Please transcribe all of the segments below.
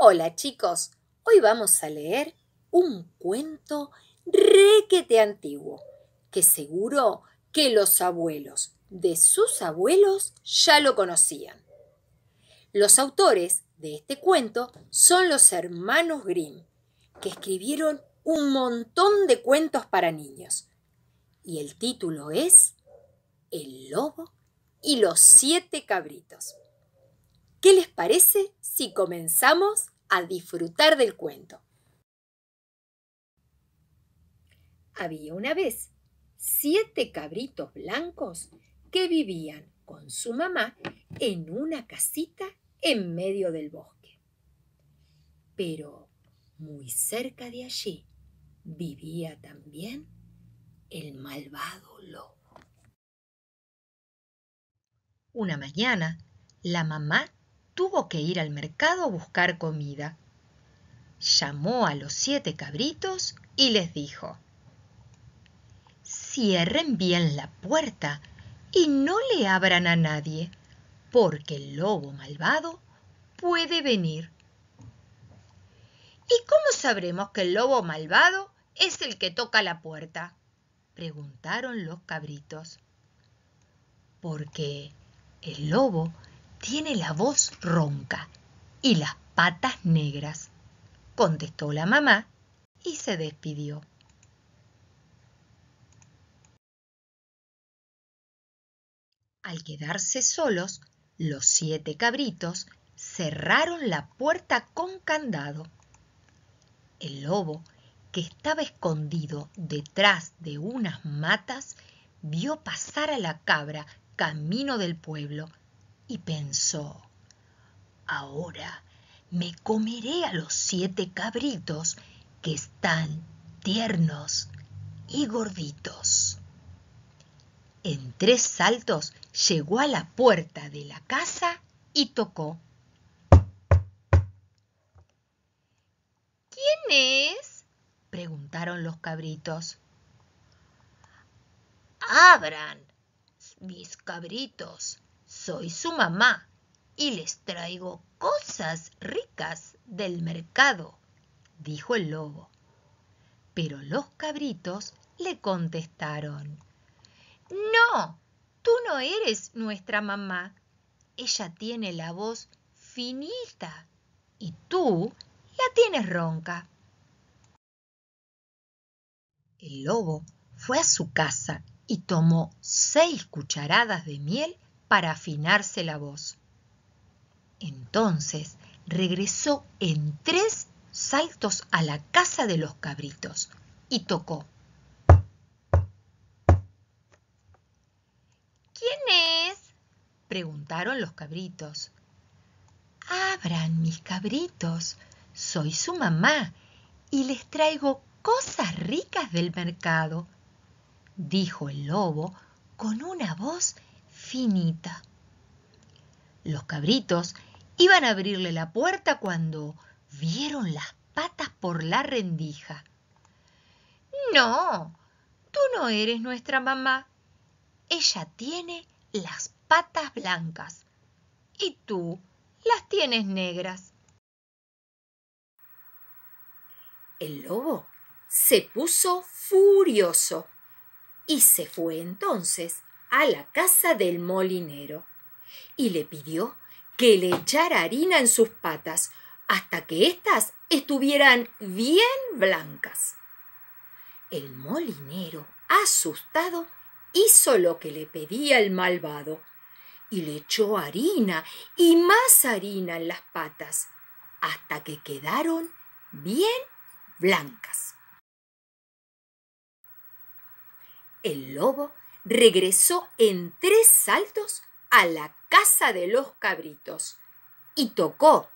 Hola chicos, hoy vamos a leer un cuento requete antiguo, que seguro que los abuelos de sus abuelos ya lo conocían. Los autores de este cuento son los hermanos Grimm, que escribieron un montón de cuentos para niños. Y el título es El lobo y los siete cabritos. ¿Qué les parece si comenzamos a disfrutar del cuento? Había una vez siete cabritos blancos que vivían con su mamá en una casita en medio del bosque. Pero muy cerca de allí vivía también el malvado lobo. Una mañana, la mamá tuvo que ir al mercado a buscar comida. Llamó a los siete cabritos y les dijo, Cierren bien la puerta y no le abran a nadie, porque el lobo malvado puede venir. ¿Y cómo sabremos que el lobo malvado es el que toca la puerta? preguntaron los cabritos. Porque el lobo tiene la voz ronca y las patas negras, contestó la mamá y se despidió. Al quedarse solos, los siete cabritos cerraron la puerta con candado. El lobo, que estaba escondido detrás de unas matas, vio pasar a la cabra camino del pueblo y pensó, ahora me comeré a los siete cabritos que están tiernos y gorditos. En tres saltos llegó a la puerta de la casa y tocó. ¿Quién es? preguntaron los cabritos. Abran, mis cabritos, soy su mamá y les traigo cosas ricas del mercado, dijo el lobo. Pero los cabritos le contestaron, No, tú no eres nuestra mamá. Ella tiene la voz finita y tú la tienes ronca. El lobo fue a su casa y tomó seis cucharadas de miel para afinarse la voz. Entonces regresó en tres saltos a la casa de los cabritos y tocó. ¿Quién es? preguntaron los cabritos. Abran mis cabritos, soy su mamá y les traigo cosas ricas del mercado, dijo el lobo con una voz finita. Los cabritos iban a abrirle la puerta cuando vieron las patas por la rendija. No, tú no eres nuestra mamá. Ella tiene las patas blancas y tú las tienes negras. El lobo se puso furioso y se fue entonces a la casa del molinero y le pidió que le echara harina en sus patas hasta que éstas estuvieran bien blancas. El molinero, asustado, hizo lo que le pedía el malvado y le echó harina y más harina en las patas hasta que quedaron bien blancas. El lobo regresó en tres saltos a la casa de los cabritos y tocó.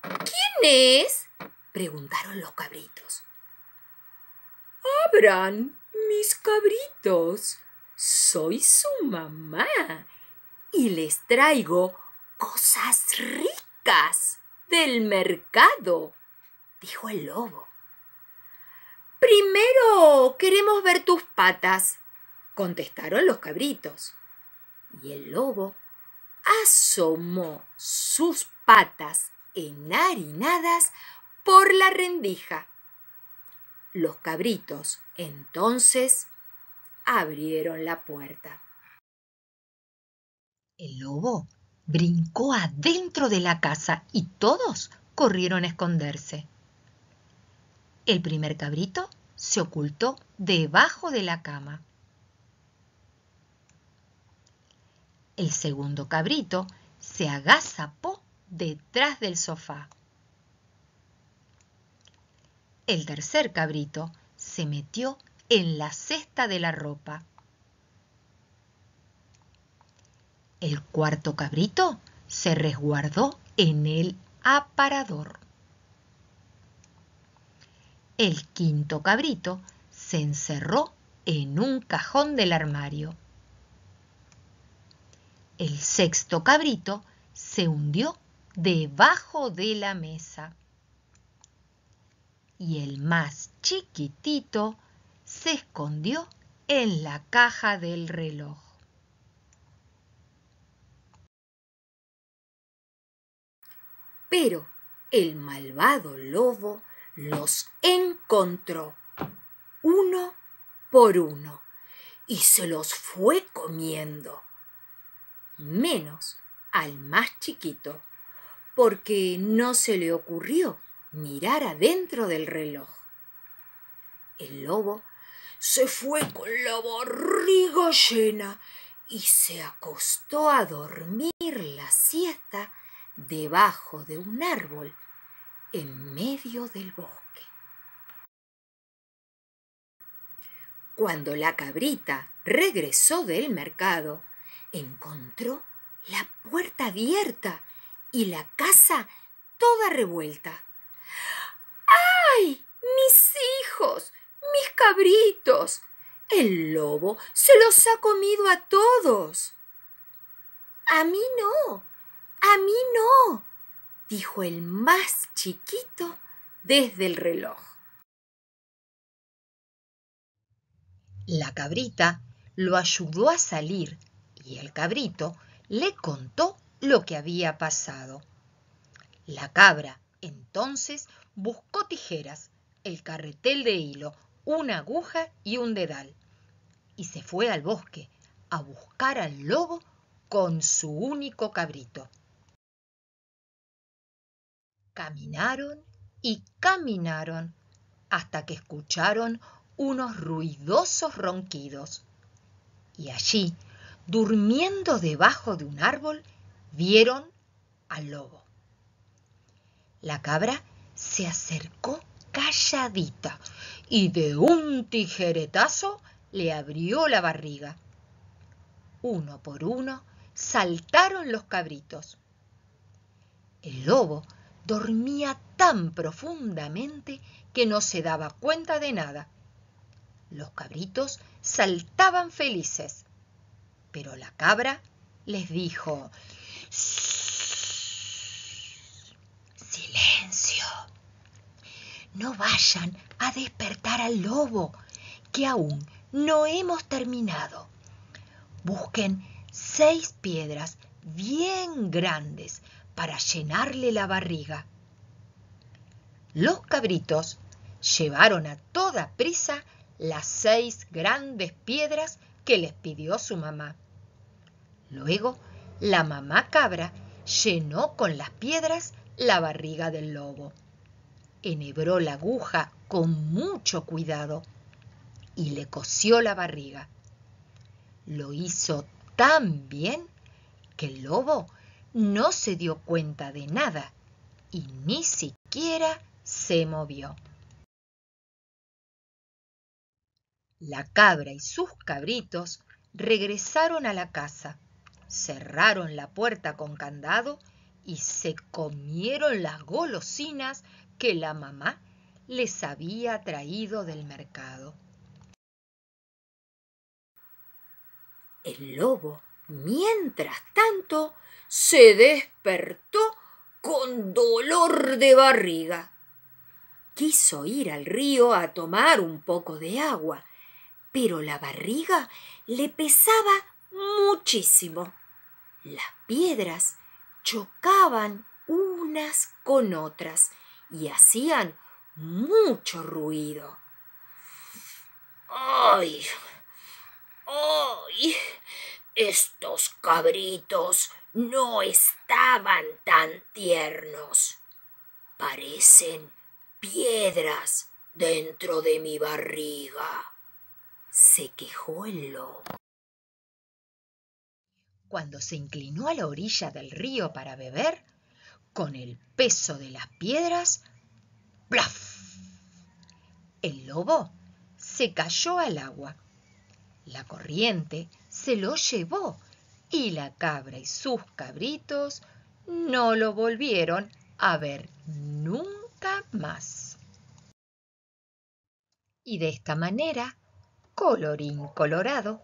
¿Quién es? preguntaron los cabritos. Abran, mis cabritos, soy su mamá y les traigo cosas ricas del mercado, dijo el lobo. Primero queremos ver tus patas, contestaron los cabritos. Y el lobo asomó sus patas enharinadas por la rendija. Los cabritos entonces abrieron la puerta. El lobo brincó adentro de la casa y todos corrieron a esconderse. El primer cabrito se ocultó debajo de la cama. El segundo cabrito se agazapó detrás del sofá. El tercer cabrito se metió en la cesta de la ropa. El cuarto cabrito se resguardó en el aparador el quinto cabrito se encerró en un cajón del armario. El sexto cabrito se hundió debajo de la mesa. Y el más chiquitito se escondió en la caja del reloj. Pero el malvado lobo los encontró uno por uno y se los fue comiendo, menos al más chiquito, porque no se le ocurrió mirar adentro del reloj. El lobo se fue con la barriga llena y se acostó a dormir la siesta debajo de un árbol en medio del bosque. Cuando la cabrita regresó del mercado, encontró la puerta abierta y la casa toda revuelta. ¡Ay! ¡Mis hijos! ¡Mis cabritos! El lobo se los ha comido a todos. A mí no, a mí no, dijo el más chiquito desde el reloj. La cabrita lo ayudó a salir y el cabrito le contó lo que había pasado. La cabra entonces buscó tijeras, el carretel de hilo, una aguja y un dedal y se fue al bosque a buscar al lobo con su único cabrito. Caminaron y caminaron hasta que escucharon unos ruidosos ronquidos. Y allí, durmiendo debajo de un árbol, vieron al lobo. La cabra se acercó calladita y de un tijeretazo le abrió la barriga. Uno por uno saltaron los cabritos. El lobo dormía tan profundamente que no se daba cuenta de nada. Los cabritos saltaban felices, pero la cabra les dijo, silencio, no vayan a despertar al lobo, que aún no hemos terminado. Busquen seis piedras bien grandes para llenarle la barriga. Los cabritos llevaron a toda prisa las seis grandes piedras que les pidió su mamá. Luego, la mamá cabra llenó con las piedras la barriga del lobo. Enhebró la aguja con mucho cuidado y le cosió la barriga. Lo hizo tan bien que el lobo no se dio cuenta de nada y ni siquiera se movió. La cabra y sus cabritos regresaron a la casa, cerraron la puerta con candado y se comieron las golosinas que la mamá les había traído del mercado. El lobo, mientras tanto, se despertó con dolor de barriga. Quiso ir al río a tomar un poco de agua, pero la barriga le pesaba muchísimo. Las piedras chocaban unas con otras y hacían mucho ruido. ¡Ay! ¡Ay! Estos cabritos no estaban tan tiernos. Parecen piedras dentro de mi barriga. Se quejó el lobo. Cuando se inclinó a la orilla del río para beber, con el peso de las piedras, ¡plaf! El lobo se cayó al agua. La corriente se lo llevó y la cabra y sus cabritos no lo volvieron a ver nunca más. Y de esta manera, colorín colorado,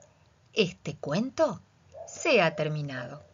este cuento se ha terminado.